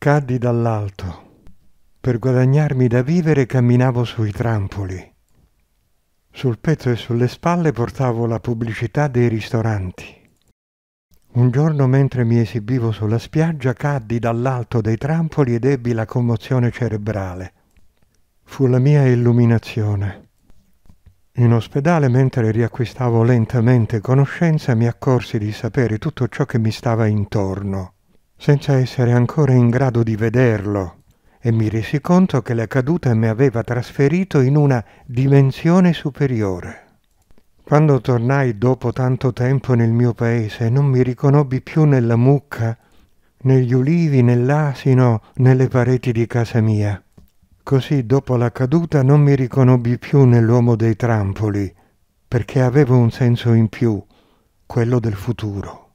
Caddi dall'alto. Per guadagnarmi da vivere camminavo sui trampoli. Sul petto e sulle spalle portavo la pubblicità dei ristoranti. Un giorno mentre mi esibivo sulla spiaggia caddi dall'alto dei trampoli ed ebbi la commozione cerebrale. Fu la mia illuminazione. In ospedale, mentre riacquistavo lentamente conoscenza, mi accorsi di sapere tutto ciò che mi stava intorno senza essere ancora in grado di vederlo, e mi resi conto che la caduta mi aveva trasferito in una dimensione superiore. Quando tornai dopo tanto tempo nel mio paese non mi riconobbi più nella mucca, negli ulivi, nell'asino, nelle pareti di casa mia. Così dopo la caduta non mi riconobbi più nell'uomo dei trampoli, perché avevo un senso in più, quello del futuro.